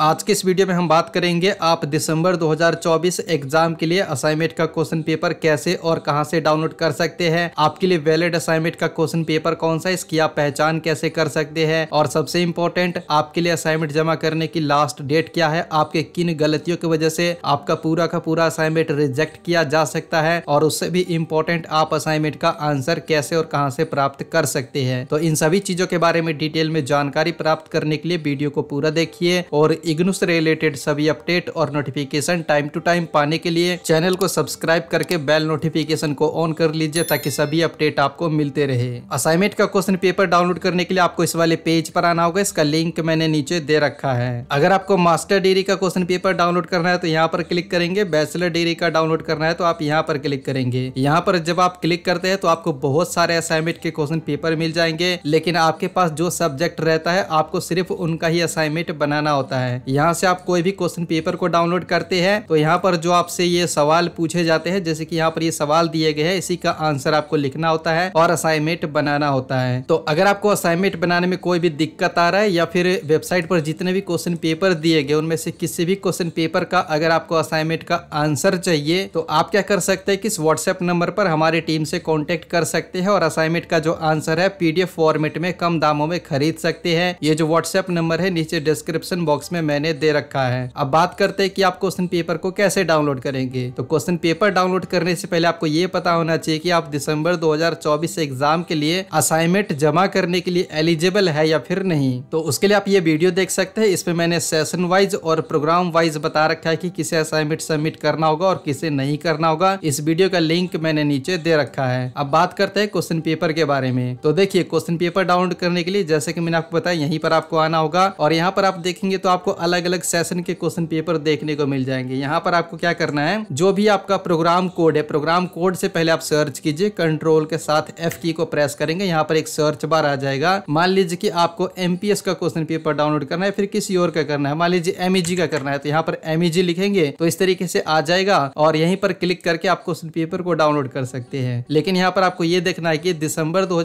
आज के इस वीडियो में हम बात करेंगे आप दिसंबर 2024 एग्जाम के लिए असाइनमेंट का क्वेश्चन पेपर कैसे और कहां से डाउनलोड कर सकते हैं आपके लिए वैलिड असाइनमेंट का क्वेश्चन पेपर कौन सा इसकी आप पहचान कैसे कर सकते हैं और सबसे इम्पोर्टेंट आपके लिए असाइनमेंट जमा करने की लास्ट डेट क्या है आपके किन गलतियों की वजह से आपका पूरा का पूरा असाइनमेंट रिजेक्ट किया जा सकता है और उससे भी इम्पोर्टेंट आप असाइनमेंट का आंसर कैसे और कहाँ से प्राप्त कर सकते हैं तो इन सभी चीजों के बारे में डिटेल में जानकारी प्राप्त करने के लिए वीडियो को पूरा देखिए और इग्नू से रिलेटेड सभी अपडेट और नोटिफिकेशन टाइम टू टाइम पाने के लिए चैनल को सब्सक्राइब करके बेल नोटिफिकेशन को ऑन कर लीजिए ताकि सभी अपडेट आपको मिलते रहे असाइनमेंट का क्वेश्चन पेपर डाउनलोड करने के लिए आपको इस वाले पेज पर आना होगा इसका लिंक मैंने नीचे दे रखा है अगर आपको मास्टर डिग्री का क्वेश्चन पेपर डाउनलोड करना है तो यहाँ पर क्लिक करेंगे बैचलर डिग्री का डाउनलोड करना है तो आप यहाँ पर क्लिक करेंगे यहाँ पर जब आप क्लिक करते हैं तो आपको बहुत सारे असाइनमेंट के क्वेश्चन पेपर मिल जाएंगे लेकिन आपके पास जो सब्जेक्ट रहता है आपको सिर्फ उनका ही असाइनमेंट बनाना होता है यहाँ से आप कोई भी क्वेश्चन पेपर को डाउनलोड करते हैं तो यहाँ पर जो आपसे ये सवाल पूछे जाते हैं जैसे कि यहाँ पर ये सवाल दिए गए हैं इसी का आंसर आपको लिखना होता है और असाइनमेंट बनाना होता है तो अगर आपको असाइनमेंट बनाने में कोई भी दिक्कत आ रहा है या फिर वेबसाइट पर जितने भी क्वेश्चन पेपर दिए गए उनमें से किसी भी क्वेश्चन पेपर का अगर आपको असाइनमेंट का आंसर चाहिए तो आप क्या कर सकते हैं कि इस व्हाट्सएप नंबर पर हमारी टीम से कॉन्टेक्ट कर सकते हैं और असाइनमेंट का जो आंसर है पीडीएफ फॉर्मेट में कम दामों में खरीद सकते हैं ये जो व्हाट्सएप नंबर है नीचे डिस्क्रिप्शन बॉक्स में में मैंने दे रखा है अब बात करते हैं कि आप क्वेश्चन पेपर को कैसे डाउनलोड करेंगे तो क्वेश्चन पेपर डाउनलोड करने से पहले आपको ये पता होना चाहिए कि आप दिसंबर 2024 एग्जाम के लिए असाइनमेंट जमा करने के लिए एलिजिबल है या फिर नहीं तो उसके लिए आप ये वीडियो देख सकते हैं इसमें मैंने सेशन वाइज और प्रोग्राम वाइज बता रखा है कि किसे असाइनमेंट सबमिट करना होगा और किसे नहीं करना होगा इस वीडियो का लिंक मैंने नीचे दे रखा है अब बात करते हैं क्वेश्चन पेपर के बारे में तो देखिए क्वेश्चन पेपर डाउनलोड करने के लिए जैसे कि मैंने आपको बताया यहीं पर आपको आना होगा और यहाँ पर आप देखेंगे तो आपको आपको अलग अलग सेशन के क्वेश्चन पेपर देखने को मिल जाएंगे यहाँ पर आपको क्या करना है जो भी आपका प्रोग्राम कोड है प्रोग्राम कोड से पहले आप सर्च कीजिए कंट्रोल के साथ एफ की को प्रेस करेंगे यहाँ पर एक सर्च बार आ जाएगा मान लीजिए कि आपको एमपीएस का क्वेश्चन पेपर डाउनलोड करना है फिर किसी और का करना है मान लीजिए एमईजी e का करना है तो यहाँ पर एमईजी e लिखेंगे तो इस तरीके से आ जाएगा और यहीं पर क्लिक करके आप क्वेश्चन पेपर को डाउनलोड कर सकते हैं लेकिन यहाँ पर आपको ये देखना है की दिसंबर दो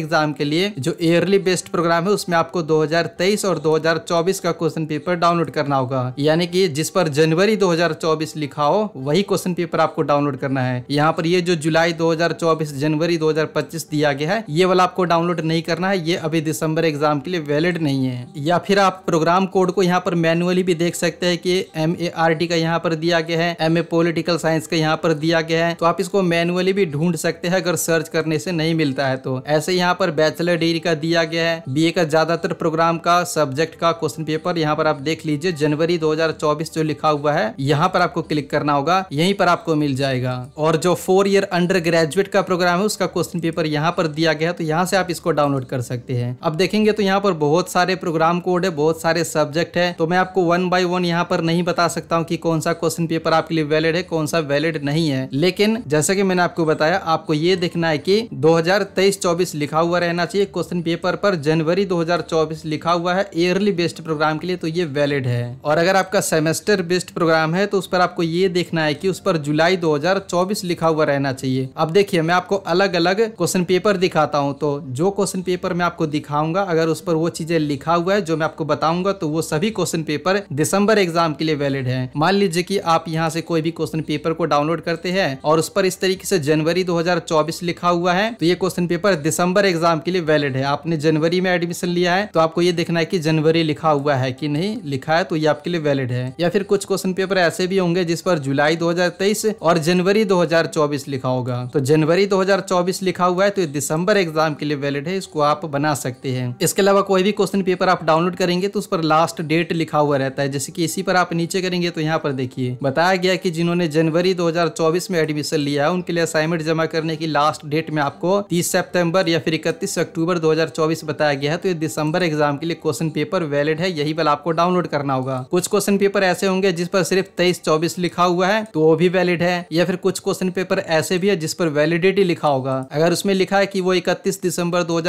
एग्जाम के लिए जो ईयरली बेस्ड प्रोग्राम है उसमें आपको दो और दो का क्वेश्चन पेपर डाउनलोड करना होगा यानी कि जिस पर जनवरी 2024 लिखा हो वही क्वेश्चन पेपर आपको डाउनलोड करना है यहाँ पर ये जो जुलाई 2024 जनवरी 2025 दिया गया है ये वाला आपको डाउनलोड नहीं करना है ये अभी दिसंबर एग्जाम के लिए वैलिड नहीं है या फिर आप प्रोग्राम कोड को यहाँ पर मैनुअली भी देख सकते हैं कि एम ए आर का यहाँ पर दिया गया है एम ए पोलिटिकल साइंस का यहाँ पर दिया गया है तो आप इसको मैनुअली भी ढूंढ सकते हैं अगर सर्च करने से नहीं मिलता है तो ऐसे यहाँ पर बैचलर डिग्री का दिया गया है बी का ज्यादातर प्रोग्राम का सब्जेक्ट का क्वेश्चन पेपर यहाँ पर आप देख लीजिए जनवरी 2024 जो लिखा हुआ है यहाँ पर आपको क्लिक करना होगा यहीं पर आपको मिल जाएगा और जो फोर ईयर अंडर ग्रेजुएट का प्रोग्राम है उसका क्वेश्चन पेपर यहाँ पर दिया गया है तो यहाँ से आप इसको डाउनलोड कर सकते हैं अब देखेंगे तो यहाँ पर बहुत सारे प्रोग्राम कोड है बहुत सारे सब्जेक्ट है तो मैं आपको वन बाय वन यहाँ पर नहीं बता सकता हूँ की कौन सा क्वेश्चन पेपर आपके लिए वैलिड है कौन सा वैलिड नहीं है लेकिन जैसा की मैंने आपको बताया आपको ये देखना है की दो हजार लिखा हुआ रहना चाहिए क्वेश्चन पेपर पर जनवरी दो लिखा हुआ है एयरली बेस्ड प्रोग्राम के लिए तो तो ये वैलिड है और अगर आपका सेमेस्टर बेस्ड प्रोग्राम है तो उस पर आपको ये देखना है कि उस पर जुलाई 2024 लिखा हुआ रहना चाहिए अब देखिए मैं आपको अलग अलग क्वेश्चन पेपर दिखाता हूँ तो जो क्वेश्चन पेपर मैं आपको दिखाऊंगा अगर उस पर वो चीजें लिखा हुआ है जो मैं आपको बताऊंगा तो वो सभी क्वेश्चन पेपर दिसंबर एग्जाम के लिए वैलिड है मान लीजिए कि आप यहाँ से कोई भी क्वेश्चन पेपर को डाउनलोड करते हैं और उस पर इस तरीके से जनवरी 2024 लिखा हुआ है तो ये क्वेश्चन पेपर दिसंबर एग्जाम के लिए वैलिड है आपने जनवरी में एडमिशन लिया है तो आपको ये देखना है की जनवरी लिखा हुआ है कि नहीं नहीं लिखा है तो ये आपके लिए वैलिड है या फिर कुछ क्वेश्चन पेपर ऐसे भी होंगे जिस पर जुलाई 2023 और जनवरी 2024 लिखा होगा तो जनवरी 2024 लिखा हुआ है तो ये दिसंबर एग्जाम के लिए वैलिड है इसको आप बना सकते हैं इसके अलावा कोई भी क्वेश्चन पेपर आप डाउनलोड करेंगे तो उस पर लास्ट डेट लिखा हुआ रहता है जैसे की इसी पर आप नीचे करेंगे तो यहाँ पर देखिए बताया गया की जिन्होंने जनवरी दो में एडमिशन लिया है उनके लिए असाइनमेंट जमा करने की लास्ट डेट में आपको तीस सेप्टेम्बर या फिर इकतीस अक्टूबर दो बताया गया है तो ये दिसंबर एग्जाम के लिए क्वेश्चन पेपर वैलिड है यही वाला आपको आपको डाउनलोड करना होगा कुछ क्वेश्चन पेपर ऐसे होंगे जिस पर सिर्फ तेईस चौबीस लिखा हुआ है तो वो भी वैलिड है या फिर कुछ क्वेश्चन पेपर ऐसे भी है जिस पर वैलिडिटी लिखा होगा अगर उसमें लिखा है की वो इकतीस दिसंबर दो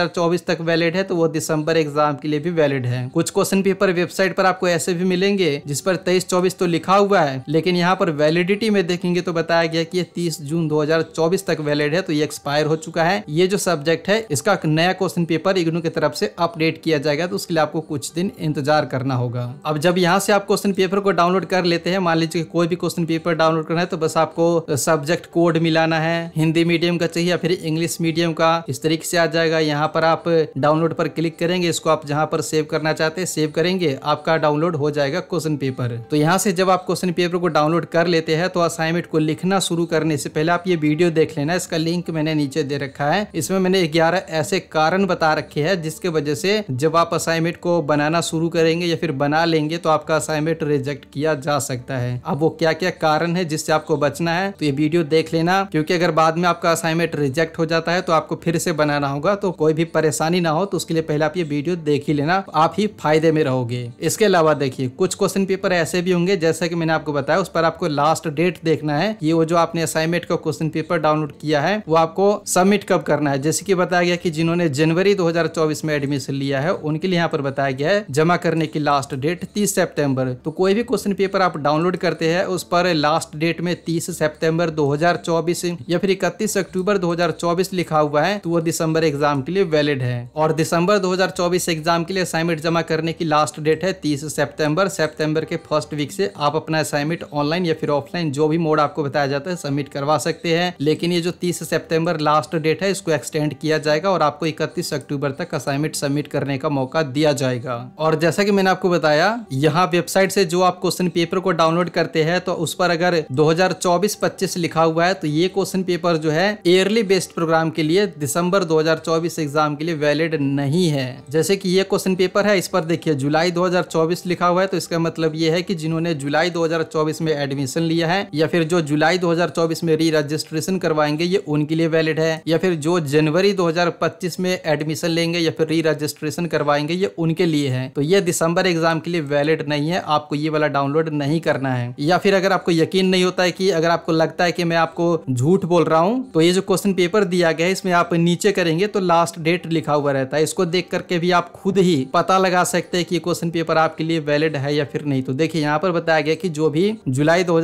तक वैलिड है तो वो दिसंबर एग्जाम के लिए भी वैलिड है कुछ क्वेश्चन पेपर वेबसाइट पर आपको ऐसे भी मिलेंगे जिस पर तेईस चौबीस तो लिखा हुआ है लेकिन यहाँ पर वैलिडिटी में देखेंगे तो बताया गया कि ये 30 जून 2024 तक वैलिड है तो ये एक्सपायर हो चुका है ये जो सब्जेक्ट है इसका नया क्वेश्चन पेपर इग्नू की तरफ से अपडेट किया जाएगा तो उसके लिए आपको कुछ दिन इंतजार करना होगा होगा अब जब यहाँ से आप क्वेश्चन पेपर को डाउनलोड कर लेते हैं मान लीजिए कोई भी क्वेश्चन पेपर डाउनलोड करना है तो बस आपको सब्जेक्ट कोड मिलाना है हिंदी मीडियम का चाहिए या फिर इंग्लिश मीडियम का इस तरीके से आ जाएगा यहाँ पर आप डाउनलोड पर क्लिक करेंगे इसको आप जहाँ पर सेव करना चाहते हैं सेव करेंगे आपका डाउनलोड हो जाएगा क्वेश्चन पेपर तो यहाँ से जब आप क्वेश्चन पेपर को डाउनलोड कर लेते हैं तो असाइनमेंट को लिखना शुरू करने से पहले आप ये वीडियो देख लेना इसका लिंक मैंने नीचे दे रखा है इसमें मैंने ग्यारह ऐसे कारण बता रखे है जिसके वजह से जब आप असाइनमेंट को बनाना शुरू करेंगे या फिर फिर बना लेंगे तो आपका असाइनमेंट रिजेक्ट किया जा सकता है अब वो क्या क्या कारण है जिससे आपको बचना है तो ये वीडियो देख लेना क्योंकि अगर बाद में आपका असाइनमेंट रिजेक्ट हो जाता है तो आपको फिर से बनाना होगा तो कोई भी परेशानी ना हो तो उसके लिए पहले आप ये वीडियो देख ही लेना आप ही फायदे में रहोगे इसके अलावा देखिए कुछ क्वेश्चन पेपर ऐसे भी होंगे जैसे कि मैंने आपको बताया उस पर आपको लास्ट डेट देखना है ये वो जो आपने असाइनमेंट का क्वेश्चन पेपर डाउनलोड किया है वो आपको सबमिट कब करना है जैसे कि बताया गया कि जिन्होंने जनवरी 2024 में एडमिशन लिया है उनके लिए यहाँ पर बताया गया है जमा करने की लास्ट लास्ट डेट तीस सेप्टेम्बर तो कोई भी क्वेश्चन पेपर आप डाउनलोड करते हैं उस पर लास्ट डेट में तीस सेप्टेम्बर 2024 या फिर इकतीस अक्टूबर 2024 लिखा हुआ है तो वो दिसंबर एग्जाम के लिए वैलिड है और दिसंबर 2024 एग्जाम के लिए असाइनमेंट जमा करने की लास्ट डेट है तीस सेप्टेम्बर सेप्टेम्बर के फर्स्ट वीक से आप अपना असाइनमेंट ऑनलाइन या फिर ऑफलाइन जो भी मोड आपको बताया जाता है सबमिट करवा सकते हैं लेकिन ये जो तीस सेप्टेम्बर लास्ट डेट है इसको एक्सटेंड किया जाएगा और आपको इकतीस अक्टूबर तक असाइनमेंट सबमिट करने का मौका दिया जाएगा और जैसा कि मैंने आपको आपको बताया यहाँ वेबसाइट से जो आप क्वेश्चन पेपर को डाउनलोड करते हैं तो उस पर अगर 2024-25 लिखा हुआ है तो ये क्वेश्चन पेपर जो है एयरली बेस्ड प्रोग्राम के लिए दिसंबर 2024 एग्जाम के लिए वैलिड नहीं है जैसे कि ये क्वेश्चन पेपर है इस पर देखिए जुलाई 2024 लिखा हुआ है तो इसका मतलब ये है कि जिन्होंने जुलाई 2024 में एडमिशन लिया है या फिर जो जुलाई 2024 में री रजिस्ट्रेशन करवाएंगे ये उनके लिए वैलिड है या फिर जो जनवरी 2025 में एडमिशन लेंगे या फिर री रजिस्ट्रेशन करवाएंगे ये उनके लिए है तो ये दिसंबर एग्ज़ाम के लिए वैलिड नहीं है आपको ये वाला डाउनलोड नहीं करना है या फिर अगर आपको यकीन नहीं होता है कि अगर आपको लगता है कि मैं आपको झूठ बोल रहा हूँ तो ये जो क्वेश्चन पेपर दिया गया है इसमें आप नीचे करेंगे तो लास्ट डेट लिखा हुआ रहता है इसको देख करके भी आप खुद ही पता लगा सकते हैं कि क्वेश्चन पेपर आपके लिए वैलिड है या फिर नहीं तो देखिये यहाँ पर बताया गया कि जो भी जुलाई दो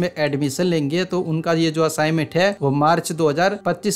में एडमिशन लेंगे तो उनका ये जो असाइनमेंट है वो मार्च दो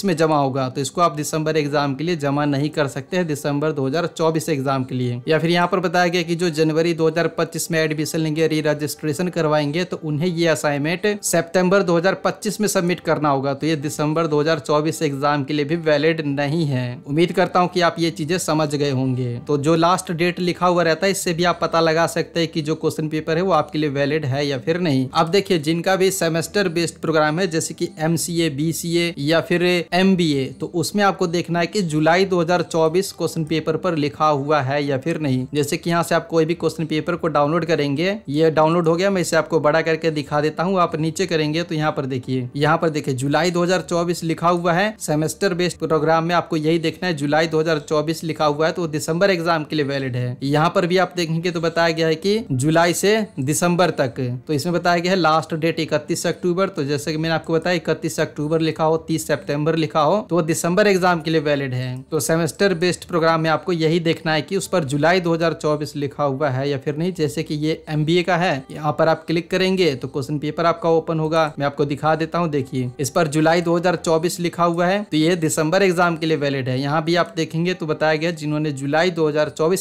में जमा होगा तो इसको आप दिसंबर एग्जाम के लिए जमा नहीं कर सकते हैं दिसंबर 2024 एग्जाम के लिए या फिर यहाँ पर बताया गया कि जो जनवरी 2025 में एडमिशन लेंगे री रजिस्ट्रेशन करवाएंगे तो उन्हें ये असाइनमेंट सेप्टेम्बर 2025 में सबमिट करना होगा तो ये दिसंबर 2024 एग्जाम के लिए भी वैलिड नहीं है उम्मीद करता हूँ कि आप ये चीजें समझ गए होंगे तो जो लास्ट डेट लिखा हुआ रहता है इससे भी आप पता लगा सकते हैं कि जो क्वेश्चन पेपर है वो आपके लिए वैलिड है या फिर नहीं अब देखिए जिनका भी सेमेस्टर बेस्ड प्रोग्राम है जैसे कि एम सी या फिर एम तो उसमें आपको देखना है कि जुलाई 2024 क्वेश्चन पेपर पर लिखा हुआ है या फिर नहीं जैसे कि यहाँ से आप कोई भी क्वेश्चन पेपर को डाउनलोड करेंगे ये डाउनलोड हो गया मैं इसे आपको बड़ा करके दिखा देता हूँ आप नीचे करेंगे तो यहाँ पर देखिए यहाँ पर देखिये जुलाई दो लिखा हुआ है सेमेस्टर बेस्ड प्रोग्राम में आपको यही देखना है जुलाई दो लिखा हुआ है तो दिसंबर एग्जाम के लिए वैलिड है यहाँ पर भी आप देखेंगे तो बताया गया है की जुलाई से दिसंबर तक तो इसमें बताया गया है लास्ट डेट इकतीस अक्टूबर तो जैसे कि मैंने आपको बताया इकतीस अक्टूबर लिखा हो तीस सितंबर लिखा हो तो दिसंबर एग्जाम के लिए वैलिड है तो सेमेस्टर बेस्ड प्रोग्राम में आपको यही देखना है कि उस पर जुलाई 2024 लिखा हुआ हुआ है या फिर नहीं जैसे कि ये एम का है यहाँ पर आप क्लिक करेंगे तो क्वेश्चन पेपर आपका ओपन होगा मैं आपको दिखा देता हूँ देखिए इस पर जुलाई 2024 लिखा हुआ है तो ये दिसंबर एग्जाम के लिए वैलिड है यहाँ भी आप देखेंगे तो बताया गया जिन्होंने जुलाई दो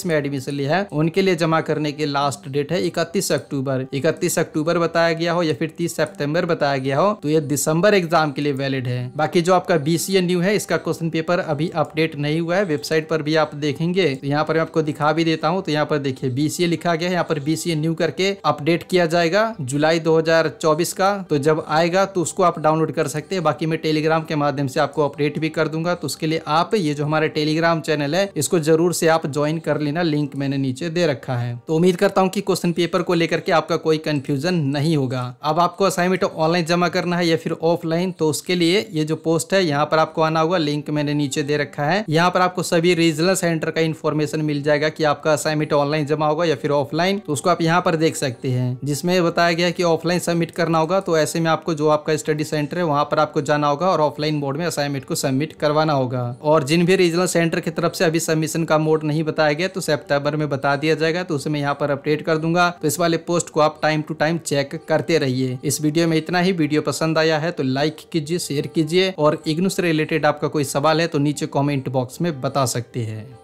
में एडमिशन लिया है उनके लिए जमा करने की लास्ट डेट है इकतीस अक्टूबर इकतीस अक्टूबर बताया गया हो या फिर तीस सेप्टेम्बर बताया गया हो तो ये दिसंबर एग्जाम के लिए वैलिड है बाकी जो आपका बीसीए न्यू है इसका क्वेश्चन पेपर अभी अपडेट नहीं हुआ है वेबसाइट पर भी आप देखेंगे तो यहाँ पर मैं आपको दिखा भी देता हूँ तो यहाँ पर देखिए बी बी लिखा गया है यहाँ पर बी न्यू करके अपडेट किया जाएगा जुलाई 2024 का तो जब आएगा तो उसको आप डाउनलोड कर सकते हैं बाकी मैं टेलीग्राम के माध्यम से आपको अपडेट भी कर दूंगा तो उसके लिए आप ये जो हमारे टेलीग्राम चैनल है इसको जरूर से आप ज्वाइन कर लेना लिंक मैंने नीचे दे रखा है तो उम्मीद करता हूँ की क्वेश्चन पेपर को लेकर के आपका कोई कंफ्यूजन नहीं होगा अब आपको असाइनमेंट ऑनलाइन जमा करना है या फिर ऑफलाइन तो उसके लिए ये जो पोस्ट है यहाँ पर आपको आना होगा लिंक मैंने नीचे दे रखा है यहाँ पर आपको सभी रीजनल सेंटर का इन्फॉर्मेशन मिल जाएगा कि आपका असाइनमेंट ऑनलाइन जमा करना होगा या फिर ऑफलाइन तो उसको आप यहाँ पर देख सकते हैं जिसमें बताया गया कि ऑफलाइन सबमिट करना होगा तो ऐसे में आपको जो आपका स्टडी सेंटर है वहाँ पर आपको जाना होगा और ऑफलाइन मोड में असाइनमेंट को सबमिट करवाना होगा और जिन भी रीजनल सेंटर की तरफ से अभी सबमिशन का मोड नहीं बताया गया तो सेप्टेम्बर में बता दिया जाएगा तो उसे मैं यहाँ पर अपडेट कर दूंगा तो इस वाले पोस्ट को आप टाइम टू टाइम चेक करते रहिए इस वीडियो में इतना ही वीडियो पसंद आया है तो लाइक कीजिए शेयर कीजिए और इग्नू से रिलेटेड आपका कोई सवाल है तो नीचे कॉमेंट बॉक्स में बता सकते हैं